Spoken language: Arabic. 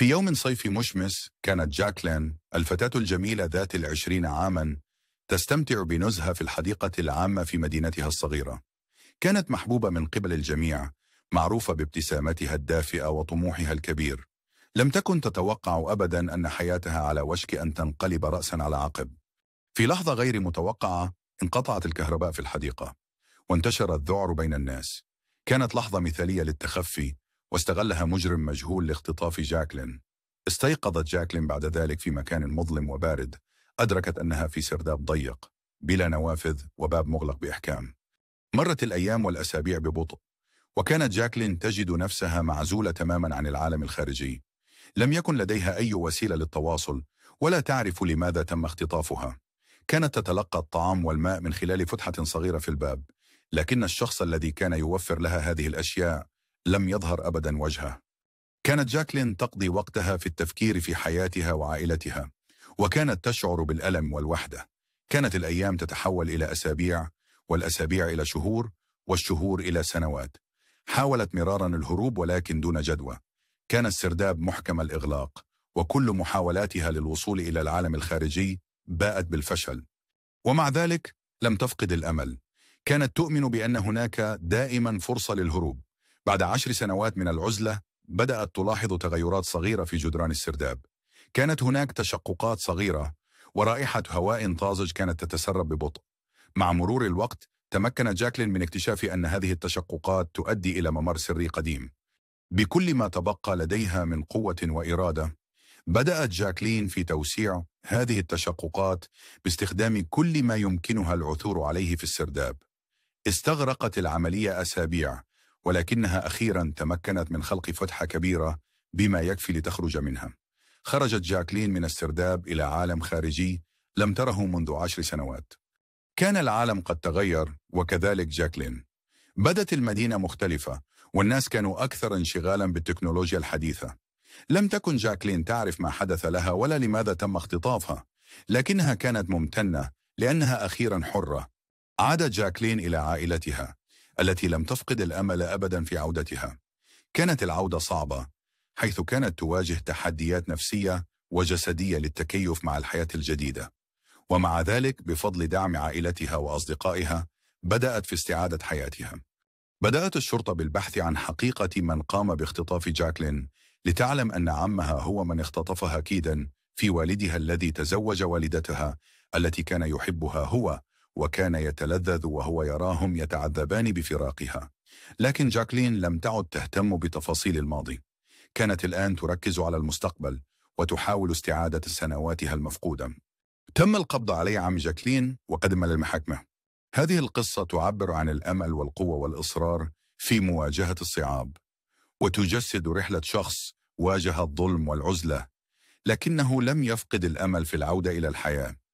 في يوم صيفي مشمس كانت جاكلين الفتاة الجميلة ذات العشرين عاما تستمتع بنزهة في الحديقة العامة في مدينتها الصغيرة كانت محبوبة من قبل الجميع معروفة بابتسامتها الدافئة وطموحها الكبير لم تكن تتوقع أبدا أن حياتها على وشك أن تنقلب رأسا على عقب في لحظة غير متوقعة انقطعت الكهرباء في الحديقة وانتشر الذعر بين الناس كانت لحظة مثالية للتخفي واستغلها مجرم مجهول لاختطاف جاكلين استيقظت جاكلين بعد ذلك في مكان مظلم وبارد أدركت أنها في سرداب ضيق بلا نوافذ وباب مغلق بإحكام مرت الأيام والأسابيع ببطء وكانت جاكلين تجد نفسها معزولة تماما عن العالم الخارجي لم يكن لديها أي وسيلة للتواصل ولا تعرف لماذا تم اختطافها كانت تتلقى الطعام والماء من خلال فتحة صغيرة في الباب لكن الشخص الذي كان يوفر لها هذه الأشياء لم يظهر أبدا وجهه كانت جاكلين تقضي وقتها في التفكير في حياتها وعائلتها وكانت تشعر بالألم والوحدة كانت الأيام تتحول إلى أسابيع والأسابيع إلى شهور والشهور إلى سنوات حاولت مرارا الهروب ولكن دون جدوى كان السرداب محكم الإغلاق وكل محاولاتها للوصول إلى العالم الخارجي باءت بالفشل ومع ذلك لم تفقد الأمل كانت تؤمن بأن هناك دائما فرصة للهروب بعد عشر سنوات من العزلة بدأت تلاحظ تغيرات صغيرة في جدران السرداب كانت هناك تشققات صغيرة ورائحة هواء طازج كانت تتسرب ببطء مع مرور الوقت تمكن جاكلين من اكتشاف أن هذه التشققات تؤدي إلى ممر سري قديم بكل ما تبقى لديها من قوة وإرادة بدأت جاكلين في توسيع هذه التشققات باستخدام كل ما يمكنها العثور عليه في السرداب استغرقت العملية أسابيع ولكنها أخيرا تمكنت من خلق فتحة كبيرة بما يكفي لتخرج منها خرجت جاكلين من السرداب إلى عالم خارجي لم تره منذ عشر سنوات كان العالم قد تغير وكذلك جاكلين بدت المدينة مختلفة والناس كانوا أكثر انشغالا بالتكنولوجيا الحديثة لم تكن جاكلين تعرف ما حدث لها ولا لماذا تم اختطافها لكنها كانت ممتنة لأنها أخيرا حرة عادت جاكلين إلى عائلتها التي لم تفقد الأمل أبدا في عودتها كانت العودة صعبة حيث كانت تواجه تحديات نفسية وجسدية للتكيف مع الحياة الجديدة ومع ذلك بفضل دعم عائلتها وأصدقائها بدأت في استعادة حياتها بدأت الشرطة بالبحث عن حقيقة من قام باختطاف جاكلين لتعلم أن عمها هو من اختطفها كيدا في والدها الذي تزوج والدتها التي كان يحبها هو وكان يتلذذ وهو يراهم يتعذبان بفراقها لكن جاكلين لم تعد تهتم بتفاصيل الماضي كانت الآن تركز على المستقبل وتحاول استعادة سنواتها المفقودة تم القبض على عم جاكلين وقدم للمحكمة هذه القصة تعبر عن الأمل والقوة والإصرار في مواجهة الصعاب وتجسد رحلة شخص واجه الظلم والعزلة لكنه لم يفقد الأمل في العودة إلى الحياة